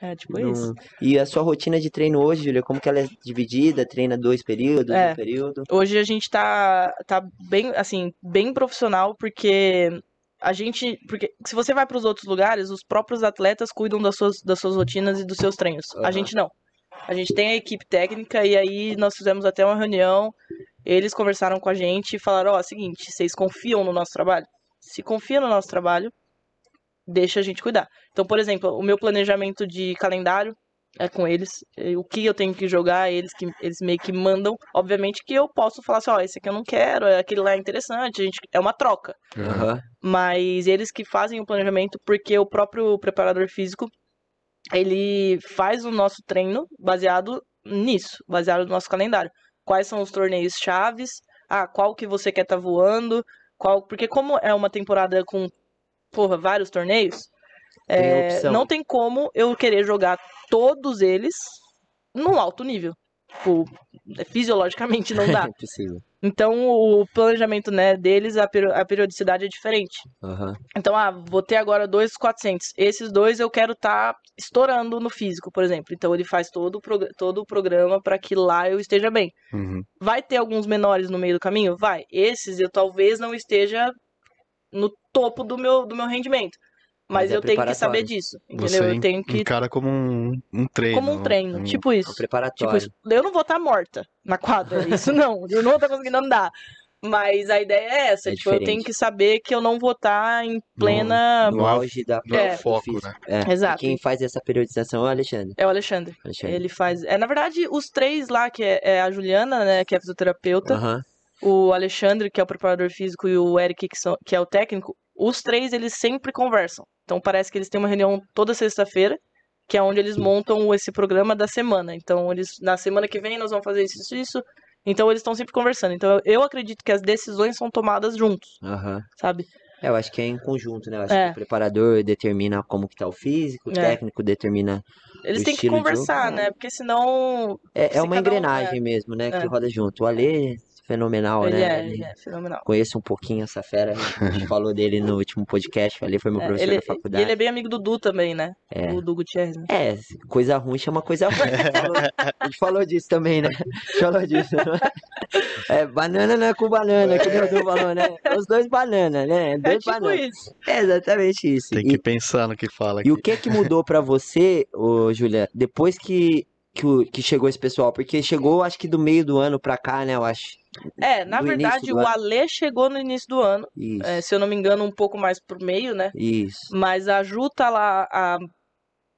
É, tipo não... isso. E a sua rotina de treino hoje, Julia, como que ela é dividida? Treina dois períodos, é. um período? Hoje a gente tá, tá bem, assim, bem profissional, porque a gente. Porque se você vai para os outros lugares, os próprios atletas cuidam das suas, das suas rotinas e dos seus treinos. Uhum. A gente não. A gente tem a equipe técnica e aí nós fizemos até uma reunião. Eles conversaram com a gente e falaram: Ó, oh, seguinte, vocês confiam no nosso trabalho? Se confia no nosso trabalho, deixa a gente cuidar. Então, por exemplo, o meu planejamento de calendário é com eles, eh, o que eu tenho que jogar, eles que eles meio que mandam. Obviamente que eu posso falar assim, ó, oh, esse aqui eu não quero, é aquele lá é interessante, a gente é uma troca. Uhum. Mas eles que fazem o planejamento porque o próprio preparador físico ele faz o nosso treino baseado nisso, baseado no nosso calendário. Quais são os torneios chaves? Ah, qual que você quer estar tá voando? Qual, porque como é uma temporada com porra, vários torneios, é, não tem como eu querer jogar todos eles num alto nível. Tipo, é, fisiologicamente não dá. então o planejamento né, deles, a, periodicidade é diferente. Uhum. Então, ah, vou ter agora dois 400. Esses dois eu quero estar tá estourando no físico, por exemplo. Então ele faz todo o, todo o programa para que lá eu esteja bem. Uhum. Vai ter alguns menores no meio do caminho? Vai. Esses eu talvez não esteja no topo do meu, do meu rendimento. Mas, Mas é eu tenho que saber disso, entendeu? Você eu tenho que. cara como um, um treino. Como um treino, um, tipo isso. É um preparatório. Tipo isso. Eu não vou estar tá morta na quadra, isso não. Eu não vou estar conseguindo andar. Mas a ideia é essa, é tipo, diferente. eu tenho que saber que eu não vou estar tá em plena. No, no auge da no é, foco, né? É. Exato. E quem faz essa periodização é o Alexandre. É o Alexandre. Alexandre. Ele faz. É, na verdade, os três lá, que é, é a Juliana, né, que é fisioterapeuta. Uh -huh o Alexandre, que é o preparador físico, e o Eric, que, são, que é o técnico, os três eles sempre conversam. Então parece que eles têm uma reunião toda sexta-feira, que é onde eles montam esse programa da semana. Então eles na semana que vem nós vamos fazer isso, isso, isso. Então eles estão sempre conversando. Então eu acredito que as decisões são tomadas juntos, uhum. sabe? É, eu acho que é em conjunto, né? Eu acho é. que o preparador determina como que tá o físico, o é. técnico determina. Eles têm que conversar, né? Porque senão. É, é uma né? engrenagem um, mesmo, né? Que é. roda junto. O Ale fenomenal, ele né? É, ele é fenomenal. Conheço um pouquinho essa fera. Né? A gente falou dele no último podcast, ali foi meu é, professor ele, da é, faculdade. E ele é bem amigo do Du também, né? É. O Du Gutierrez. Né? É, coisa ruim chama coisa ruim. a gente falou disso também, né? A gente falou disso. É, banana não é com banana, é que nem o Du falou, né? Os dois banana, né? É dois é tipo banana. isso. É exatamente isso. Tem que pensar no que fala. Aqui. E o que que mudou para você, ô, Julia, depois que que, o, que chegou esse pessoal? Porque chegou, acho que do meio do ano pra cá, né, eu acho. É, na do verdade, o Alê Ale chegou no início do ano. É, se eu não me engano, um pouco mais pro meio, né? Isso. Mas a Ju tá lá há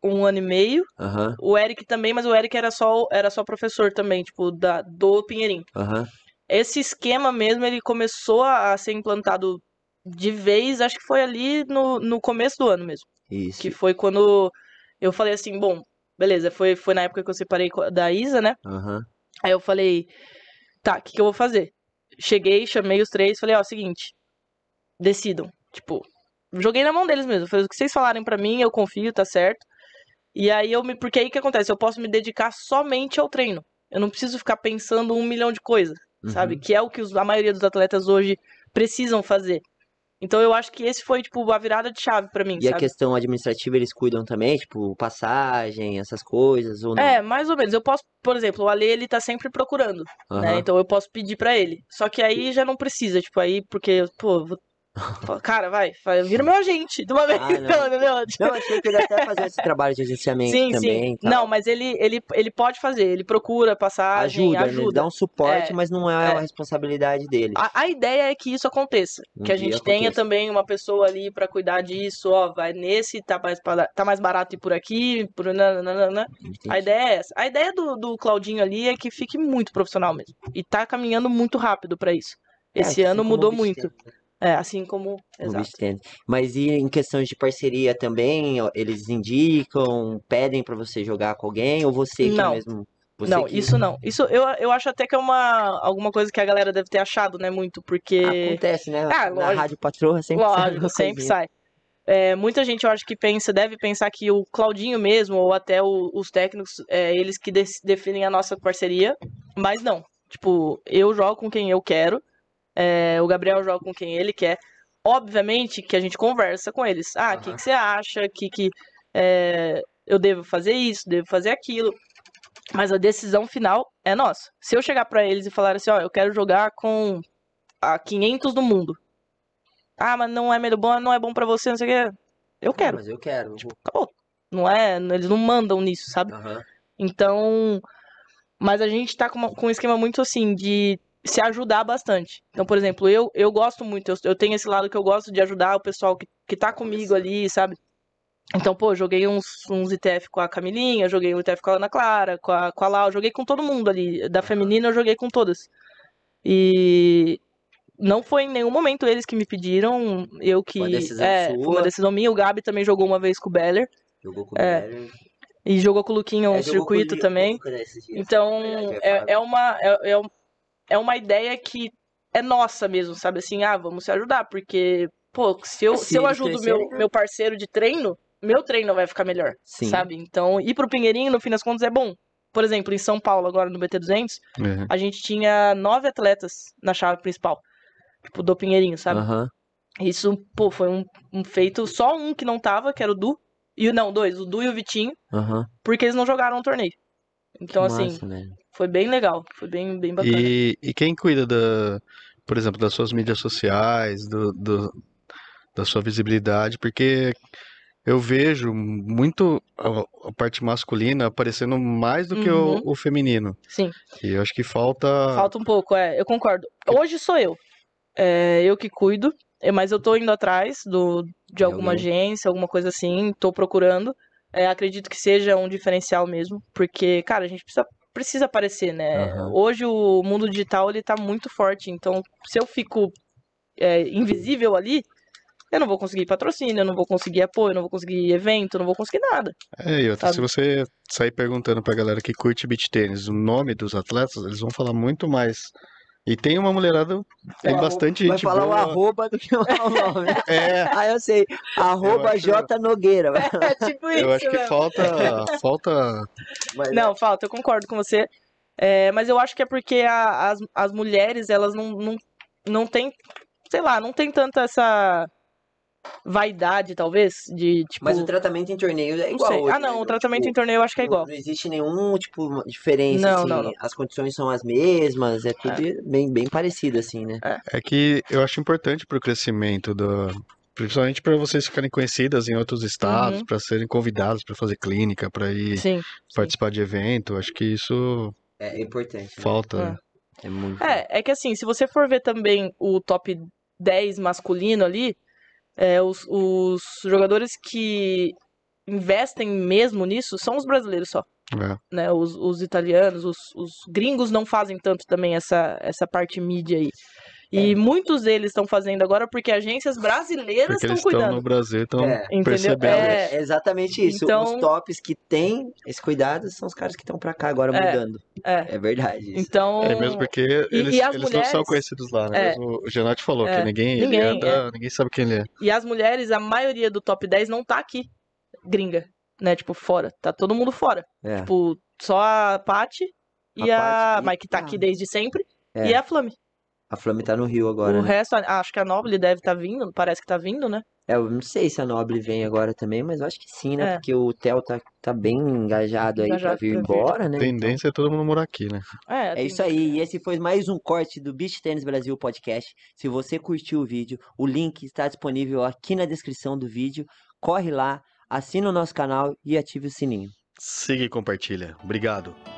um ano e meio. Uhum. O Eric também, mas o Eric era só, era só professor também, tipo, da, do Pinheirinho. Uhum. Esse esquema mesmo, ele começou a, a ser implantado de vez, acho que foi ali no, no começo do ano mesmo. Isso. Que foi quando eu falei assim, bom, beleza, foi, foi na época que eu separei da Isa, né? Uhum. Aí eu falei, tá, o que, que eu vou fazer? Cheguei, chamei os três, falei, ó, seguinte, decidam. Tipo, joguei na mão deles mesmo. Falei, o que vocês falarem para mim, eu confio, tá certo. E aí eu me. Porque aí que acontece? Eu posso me dedicar somente ao treino. Eu não preciso ficar pensando um milhão de coisas, uhum. sabe? Que é o que os, a maioria dos atletas hoje precisam fazer. Então eu acho que esse foi, tipo, a virada de chave para mim. E sabe? a questão administrativa eles cuidam também, tipo, passagem, essas coisas, ou não? É, mais ou menos. Eu posso, por exemplo, o Ale ele tá sempre procurando, uhum. né? Então eu posso pedir para ele. Só que aí já não precisa, tipo, aí, porque, pô, cara, vai, vai, vira meu agente de uma vez, ah, não. entendeu? achei que ele até fazer esse trabalho de agenciamento sim, também. Sim. Não, mas ele, ele, ele pode fazer, ele procura passagem, ajuda. Né? ajuda. Ele dá um suporte, é, mas não é, é, a responsabilidade dele. A, a, ideia é que isso aconteça, um que a gente aconteça. tenha também uma pessoa ali para cuidar disso, ó, vai nesse, tá mais, tá mais barato ir por aqui, por nananana. A ideia é essa. A ideia do, do Claudinho ali é que fique muito profissional mesmo. E tá caminhando muito rápido para isso. É, esse é, ano mudou muito. Tempo. Né? É, assim como. Exato. Mas e em questões de parceria também, eles indicam, pedem para você jogar com alguém ou você não. mesmo. Você não, que... isso não. Isso eu, eu acho até que é uma alguma coisa que a galera deve ter achado, né, muito, porque acontece, né? Ah, Na rádio patroa sempre lógico, sai. sempre sai. É, muita gente eu acho que pensa, deve pensar que o Claudinho mesmo, ou até o, os técnicos, é, eles que de definem a nossa parceria, mas não. Tipo, eu jogo com quem eu quero, é, o Gabriel joga com quem ele quer. Obviamente que a gente conversa com eles. Ah, o uhum. que, que, você acha? Que, que é, eu devo fazer isso, devo fazer aquilo. Mas a decisão final é nossa. Se eu chegar para eles e falar assim, ó, eu quero jogar com a 500 do mundo. Ah, mas não é meio bom, não é bom para você, não sei o quê. Eu quero. mas eu quero. Tipo, acabou. Não é, eles não mandam nisso, sabe? Uhum. Então, mas a gente tá com, uma, com um esquema muito assim de se ajudar bastante. Então, por exemplo, eu, eu gosto muito, eu, eu tenho esse lado que eu gosto de ajudar o pessoal que, que tá comigo ali, sabe? Então, pô, joguei uns, uns ITF com a Camilinha, joguei um ITF com a Ana Clara, com a, com a Lau, joguei com todo mundo ali. Da feminina eu joguei com todas. E não foi em nenhum momento eles que me pediram, eu que. Uma decisão é, sua. foi uma decisão minha. O Gabi também jogou uma vez com o Beller. Jogou com o é. Beller. E jogou com o Luquinha é, um então, é, circuito também. Então, é, é, uma. É, é, é uma ideia que é nossa mesmo, sabe? Assim, ah, vamos se ajudar, porque, pô, se eu, se eu ajudo meu, meu parceiro de treino, meu treino vai ficar melhor, Sim. sabe? Então, ir pro Pinheirinho, no fim das contas, é bom. Por exemplo, em São Paulo, agora no BT200, uhum. a gente tinha nove atletas na chave principal, tipo, do Pinheirinho, sabe? Uhum. Isso, pô, foi um, um, feito, só um que não tava, que era o Du, e não, dois, o Du e o Vitinho, uhum. porque eles não jogaram o torneio. Então, Nossa, assim, né? Foi bem legal, foi bem, bem bacana. E, e quem cuida, da, por exemplo, das suas mídias sociais, do, do, da sua visibilidade? Porque eu vejo muito a, parte masculina aparecendo mais do que o, uhum. o, feminino. Sim. E eu acho que falta. Falta um pouco, é, eu concordo. Hoje sou eu. É, eu que cuido, é, mas eu tô indo atrás do, de alguma agência, alguma coisa assim, tô procurando. É, acredito que seja um diferencial mesmo, porque, cara, a gente precisa precisa aparecer, né? Uhum. Hoje o mundo digital ele tá muito forte, então se eu fico é, invisível ali, eu não vou conseguir patrocínio, eu não vou conseguir apoio, eu não vou conseguir evento, eu não vou conseguir nada. É, e outra, se você sair perguntando pra galera que curte beat tênis o nome dos atletas, eles vão falar muito mais e tem uma mulherada, tem é, bastante vai gente. Vai falar boa. o arroba do que o nome. É. Ah, eu sei. Arroba eu J Nogueira. É, é tipo eu isso. Eu acho mesmo. que falta. falta... Mas, não, é. falta, eu concordo com você. É, mas eu acho que é porque a, as, as mulheres, elas não, não, não têm. Sei lá, não tem tanta essa vaidade, talvez, de tipo. Mas o tratamento em torneio é igual. ah, né? não, o então, tratamento tipo, em torneio eu acho que é igual. Não, existe nenhum, tipo, diferença, não, assim. Não, não. As condições são as mesmas, é tudo é. Bem, bem parecido, assim, né? É. é que eu acho importante pro crescimento do. Principalmente para vocês ficarem conhecidas em outros estados, uhum. para serem convidados para fazer clínica, para ir sim, participar sim. de evento. Acho que isso. É, é importante. Né? Falta. Né? É. É, muito... é, é que assim, se você for ver também o top 10 masculino ali, é, os, os jogadores que investem mesmo nisso são os brasileiros só. É. Né, os, os italianos, os, os gringos não fazem tanto também essa, essa parte mídia aí. E é. muitos deles estão fazendo agora porque agências brasileiras porque estão cuidando. Estão no Brasil, estão é. percebendo. É, é exatamente isso. Então... Os tops que têm esse cuidado são os caras que estão para cá agora é. mudando. É, é verdade. Isso. Então. É mesmo porque eles, e, e eles mulheres... não são conhecidos lá, né? É. O Genati falou que é. ninguém, ninguém, ninguém sabe quem ele é. E as mulheres, a maioria do top 10 não tá aqui, gringa, né? Tipo, fora. Tá todo mundo fora. Tipo, só a Paty e a, a Mike tá aqui desde sempre. E a Flame. A Flame tá no Rio agora. O né? resto, acho que a Noble deve estar tá vindo, parece que tá vindo, né? É, eu não sei se a Noble vem agora também, mas eu acho que sim, né? É. Porque o Theo tá, tá bem engajado aí engajado pra vir pra embora, vir. né? Tendência é todo mundo morar aqui, né? É, é tem... isso aí. E esse foi mais um corte do Beach Tennis Brasil Podcast. Se você curtiu o vídeo, o link está disponível aqui na descrição do vídeo. Corre lá, assina o nosso canal e ative o sininho. Siga e compartilha. Obrigado.